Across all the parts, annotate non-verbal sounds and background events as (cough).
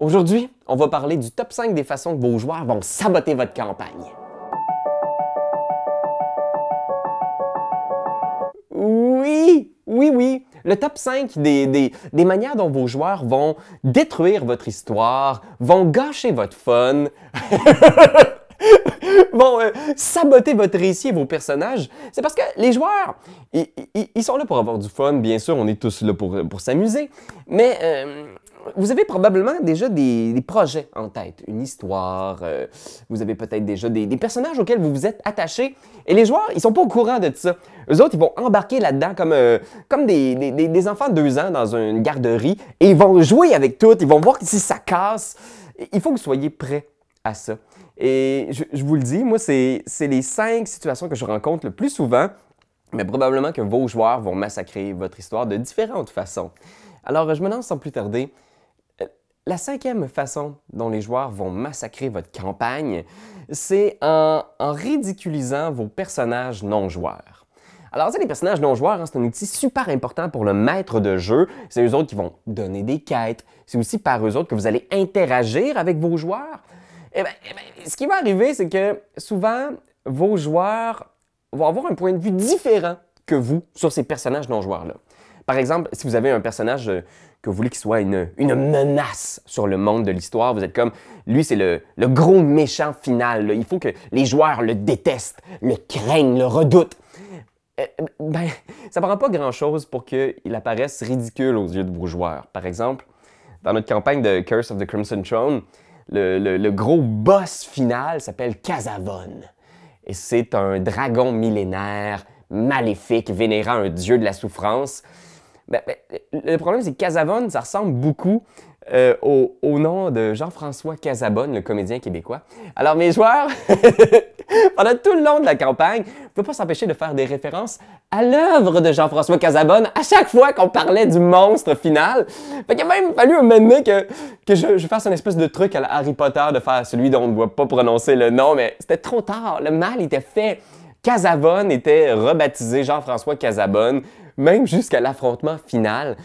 Aujourd'hui, on va parler du top 5 des façons que vos joueurs vont saboter votre campagne. Oui, oui, oui. Le top 5 des, manières dont vos joueurs vont détruire votre histoire, vont gâcher votre fun, (laughs) vont euh, saboter votre récit et vos personnages. C'est parce que les joueurs, ils, sont là pour avoir du fun, bien sûr, on est tous là pour, pour s'amuser. Mais euh, vous avez probablement déjà des, projets en tête, une histoire, euh, vous avez peut-être déjà des, personnages auxquels vous vous êtes attaché. Et les joueurs, ils sont pas au courant de ça. Eux autres, ils vont embarquer là-dedans comme, euh, des, des, enfants de deux ans dans une garderie et ils vont jouer avec tout, ils vont voir si ça casse. Il faut que vous soyez prêts à ça. Et je, je vous le dis, moi, c'est les cinq situations que je rencontre le plus souvent, mais probablement que vos joueurs vont massacrer votre histoire de différentes façons. Alors, je me lance sans plus tarder la cinquième façon dont les joueurs vont massacrer votre campagne, c'est en, ridiculisant vos personnages non-joueurs. Alors, savez, les personnages non-joueurs, hein, c'est un outil super important pour le maître de jeu. C'est eux autres qui vont donner des quêtes. C'est aussi par eux autres que vous allez interagir avec vos joueurs. Et eh bien, eh ben, ce qui va arriver, c'est que souvent, vos joueurs vont avoir un point de vue différent que vous sur ces personnages non-joueurs-là. Par exemple, si vous avez un personnage euh, que vous voulez qu'il soit une, menace sur le monde de l'histoire. Vous êtes comme, lui, c'est le, gros méchant final. Il faut que les joueurs le détestent, le craignent, le redoutent. Euh, euh, ben, ça prend pas grand-chose pour qu'il apparaisse ridicule aux yeux de vos joueurs. Par exemple, dans notre campagne de Curse of the Crimson Throne, le, gros boss final s'appelle Casavon. Et c'est un dragon millénaire, maléfique, vénérant un dieu de la souffrance. Ben, ben, le problème, c'est que Casabonne, ça ressemble beaucoup euh, au, nom de Jean-François Casabonne, le comédien québécois. Alors, mes joueurs, (laughs) pendant tout le long de la campagne, ne peut pas s'empêcher de faire des références à l'œuvre de Jean-François Casabonne à chaque fois qu'on parlait du monstre final. Il a même fallu un moment que, que je, fasse un espèce de truc à Harry Potter de faire celui dont on ne doit pas prononcer le nom, mais c'était trop tard. Le mal était fait. Casabonne était rebaptisé Jean-François Casabonne même jusqu'à l'affrontement final.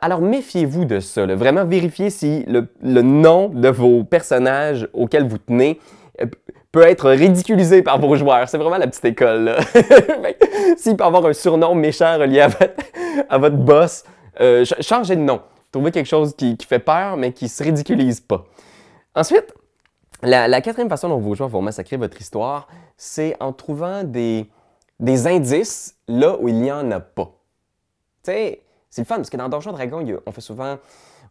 Alors méfiez-vous de ça. Vraiment vérifiez si le, nom de vos personnages auxquels vous tenez euh, peut être ridiculisé par vos joueurs. C'est vraiment la petite école. (laughs) S'il peut avoir un surnom méchant relié à votre, boss, euh, changez de nom. Trouvez quelque chose qui, fait peur, mais qui se ridiculise pas. Ensuite, la quatrième façon dont vos joueurs vont massacrer votre histoire, c'est en trouvant des, des indices là où il n'y en a pas. Tu sais, c'est le fun parce que dans Donjons Dragon, on fait souvent.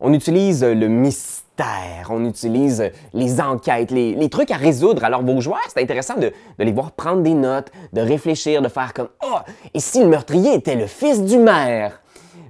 On utilise le mystère, on utilise les enquêtes, les, trucs à résoudre. Alors, vos joueurs, c'est intéressant de, les voir prendre des notes, de réfléchir, de faire comme oh, et si le meurtrier était le fils du maire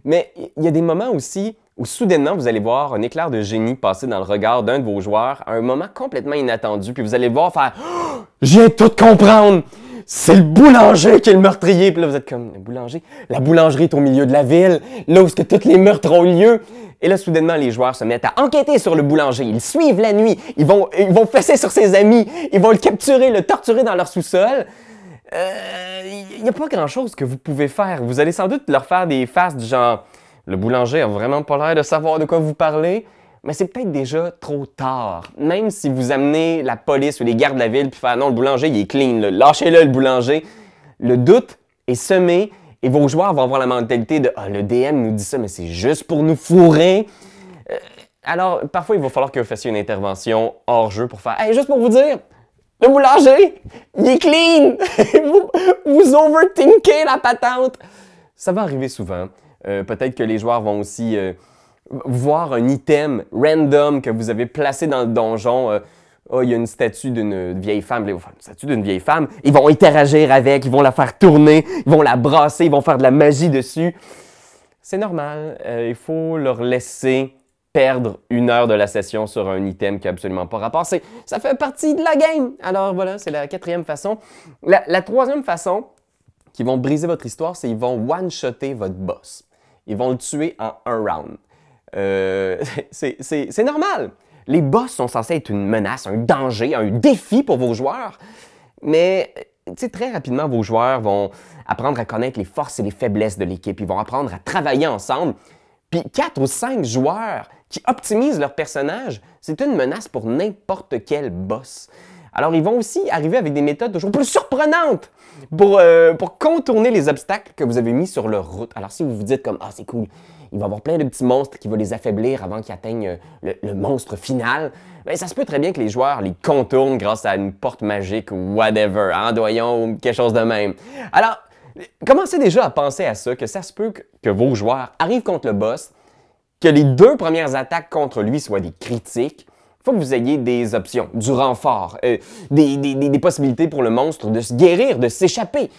Mais il y a des moments aussi où soudainement vous allez voir un éclair de génie passer dans le regard d'un de vos joueurs à un moment complètement inattendu, puis vous allez voir faire ah, J'ai tout comprendre c'est le boulanger qui est le meurtrier. là, vous êtes comme, le boulanger? La boulangerie est au milieu de la ville, là où tous les meurtres ont lieu. Et là, soudainement, les joueurs se mettent à enquêter sur le boulanger. Ils suivent la nuit. Ils vont, ils vont fesser sur ses amis. Ils vont le capturer, le torturer dans leur sous-sol. Il euh, n'y a pas grand-chose que vous pouvez faire. Vous allez sans doute leur faire des faces du genre, le boulanger a vraiment pas l'air de savoir de quoi vous parlez mais c'est peut-être déjà trop tard. Même si vous amenez la police ou les gardes de la ville puis faire non, le boulanger, il est clean, lâchez-le, le boulanger, le doute est semé et vos joueurs vont avoir la mentalité de ah, le DM nous dit ça, mais c'est juste pour nous fourrer. Euh, alors, parfois, il va falloir que vous fassiez une intervention hors jeu pour faire hey, juste pour vous dire, le boulanger, il est clean! (laughs) vous, vous overthinkez la patente! Ça va arriver souvent. Euh, peut-être que les joueurs vont aussi. Euh, voir un item random que vous avez placé dans le donjon. oh, il y a une statue d'une vieille femme, statue d'une vieille femme. Ils vont interagir avec, ils vont la faire tourner, ils vont la brasser, ils vont faire de la magie dessus. C'est normal. Euh, il faut leur laisser perdre une heure de la session sur un item qui n'a absolument pas rapport. ça fait partie de la game. Alors voilà, c'est la quatrième façon. La, troisième façon qui vont briser votre histoire, c'est qu'ils vont one-shotter votre boss. Ils vont le tuer en un round. Euh, (laughs) c'est normal. Les boss sont censés être une menace, un danger, un défi pour vos joueurs. Mais très rapidement, vos joueurs vont apprendre à connaître les forces et les faiblesses de l'équipe. Ils vont apprendre à travailler ensemble. Puis quatre ou cinq joueurs qui optimisent leur personnage, c'est une menace pour n'importe quel boss. Alors, ils vont aussi arriver avec des méthodes toujours plus surprenantes euh, pour, contourner les obstacles que vous avez mis sur leur route. Alors, si vous vous dites comme « Ah, c'est cool, il va y avoir plein de petits monstres qui vont les affaiblir avant qu'ils atteignent euh, le, monstre final ben, », mais ça se peut très bien que les joueurs les contournent grâce à une porte magique ou whatever, hein, doyon, quelque chose de même. Alors, commencez déjà à penser à ça, que ça se peut que vos joueurs arrivent contre le boss, que les deux premières attaques contre lui soient des critiques, que vous ayez des options, du renfort, euh, des, possibilités pour le monstre de se guérir, de s'échapper.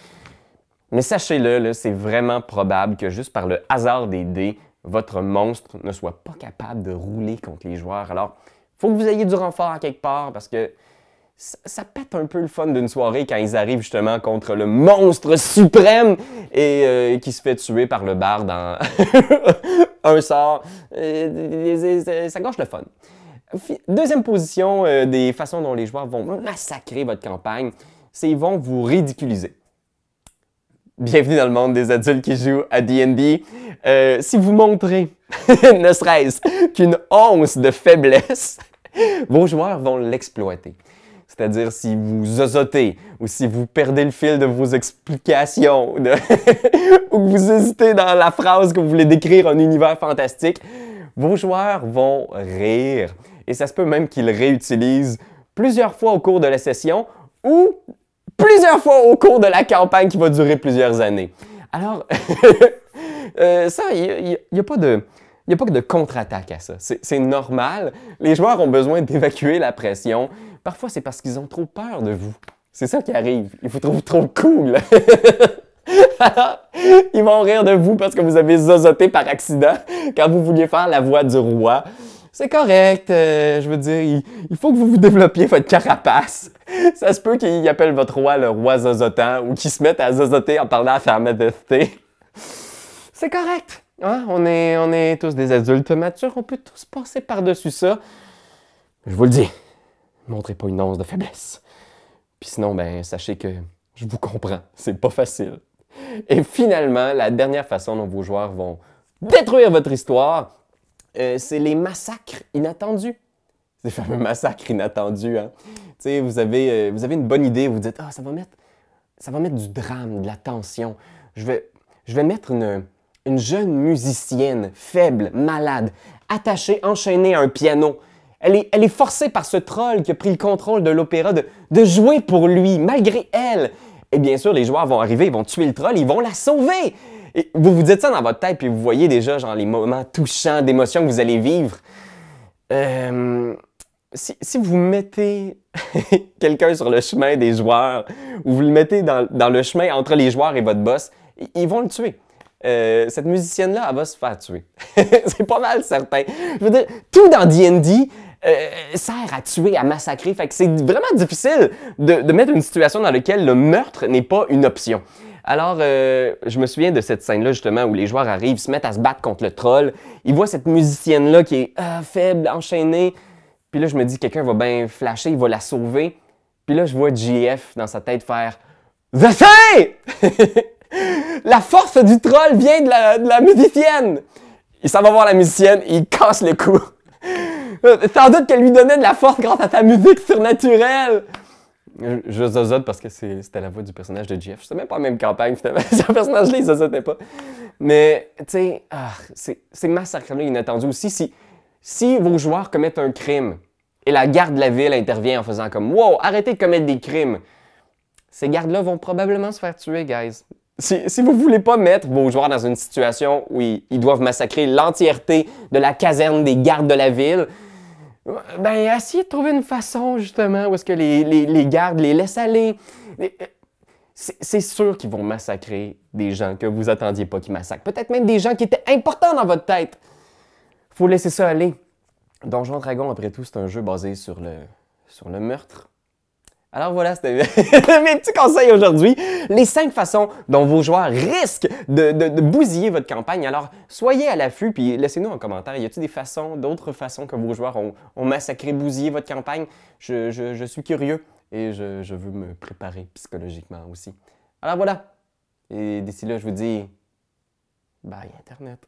Mais sachez-le, c'est vraiment probable que juste par le hasard des dés, votre monstre ne soit pas capable de rouler contre les joueurs. Alors, faut que vous ayez du renfort à quelque part parce que ça, pète un peu le fun d'une soirée quand ils arrivent justement contre le monstre suprême et euh, qui se fait tuer par le bar dans (laughs) un sort. Euh, ça gâche le fun. Deuxième position euh, des façons dont les joueurs vont massacrer votre campagne, c'est qu'ils vont vous ridiculiser. Bienvenue dans le monde des adultes qui jouent à D&D. Euh, si vous montrez, (laughs) ne serait-ce qu'une once de faiblesse, (laughs) vos joueurs vont l'exploiter. C'est-à-dire si vous osotez ou si vous perdez le fil de vos explications ou (laughs) que vous hésitez dans la phrase que vous voulez décrire un univers fantastique, vos joueurs vont rire et ça se peut même qu'il réutilise plusieurs fois au cours de la session ou plusieurs fois au cours de la campagne qui va durer plusieurs années. Alors, (laughs) euh, ça, il n'y a, pas de... a pas que de contre-attaque à ça. C'est normal. Les joueurs ont besoin d'évacuer la pression. Parfois, c'est parce qu'ils ont trop peur de vous. C'est ça qui arrive. Ils vous trouvent trop cool. (laughs) Alors, ils vont rire de vous parce que vous avez zozoté par accident quand vous vouliez faire la voix du roi c'est correct. Euh, je veux dire, il, faut que vous vous développiez votre carapace. (laughs) Ça se peut qu'il appellent votre roi le roi zozotant ou qu'ils se mettent à zozoter en parlant à sa majesté. (laughs) C'est correct. Hein? On, est, on est tous des adultes matures. On peut tous passer par-dessus ça. Je vous le dis, montrez pas une once de faiblesse. Puis sinon, ben, sachez que je vous comprends. C'est pas facile. Et finalement, la dernière façon dont vos joueurs vont détruire votre histoire, euh, c'est les massacres inattendus. Ces (laughs) fameux massacres inattendus, hein. vous avez, euh, vous avez une bonne idée, vous dites, ah, ça va mettre, ça va mettre du drame, de la tension. Je vais, je vais mettre une, jeune musicienne faible, malade, attachée, enchaînée à un piano. Elle est, elle est forcée par ce troll qui a pris le contrôle de l'opéra de, de jouer pour lui, malgré elle. Et bien sûr, les joueurs vont arriver, ils vont tuer le troll, ils vont la sauver vous vous dites ça dans votre tête, puis vous voyez déjà genre, les moments touchants d'émotions que vous allez vivre. Euh, si, vous mettez (laughs) quelqu'un sur le chemin des joueurs, ou vous le mettez dans, dans, le chemin entre les joueurs et votre boss, ils vont le tuer. Euh, cette musicienne-là, elle va se faire tuer. (laughs) c'est pas mal certain. Je veux dire, tout dans D&D euh, sert à tuer, à massacrer. Fait que c'est vraiment difficile de, de mettre une situation dans laquelle le meurtre n'est pas une option. Alors, euh, je me souviens de cette scène-là, justement, où les joueurs arrivent, se mettent à se battre contre le troll. Ils voient cette musicienne-là qui est euh, faible, enchaînée. Puis là, je me dis, quelqu'un va bien flasher, il va la sauver. Puis là, je vois JF dans sa tête faire The Thing! (laughs) la force du troll vient de la, musicienne! Il s'en va voir la musicienne il casse le cou. (laughs) Sans doute qu'elle lui donnait de la force grâce à sa musique surnaturelle. Je zozote parce que c'était la voix du personnage de Jeff. sais même pas la même campagne, finalement. (laughs) Ce personnage-là, il zozotait pas. Mais, tu sais, ah, c'est massacre inattendu aussi. Si, si vos joueurs commettent un crime et la garde de la ville intervient en faisant comme Wow, arrêtez de commettre des crimes, ces gardes-là vont probablement se faire tuer, guys. Si, si vous voulez pas mettre vos joueurs dans une situation où ils doivent massacrer l'entièreté de la caserne des gardes de la ville, ben, essayez de trouver une façon, justement, où est-ce que les, gardes les laissent aller. Euh, c'est sûr qu'ils vont massacrer des gens que vous attendiez pas qu'ils massacrent. Peut-être même des gens qui étaient importants dans votre tête. Faut laisser ça aller. Donjon Dragon, après tout, c'est un jeu basé sur le, sur le meurtre. Alors voilà, c'était (laughs) mes petits conseils aujourd'hui. Les cinq façons dont vos joueurs risquent de, bousiller votre campagne. Alors soyez à l'affût, puis laissez-nous en commentaire. Y a-t-il des façons, d'autres façons que vos joueurs ont, massacré, bousillé votre campagne? Je, suis curieux et je veux me préparer psychologiquement aussi. Alors voilà. Et d'ici là, je vous dis bye Internet.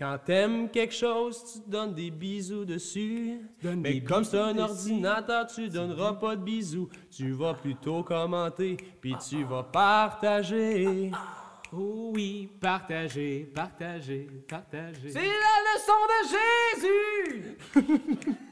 Quand t'aimes quelque chose, tu donnes des bisous dessus. Mais comme c'est un ordinateur, tu donneras pas de bisous. Tu vas plutôt commenter, puis tu vas partager. Ah, ah. Oh oui, partager, partager, partager. C'est la leçon de Jésus! (laughs)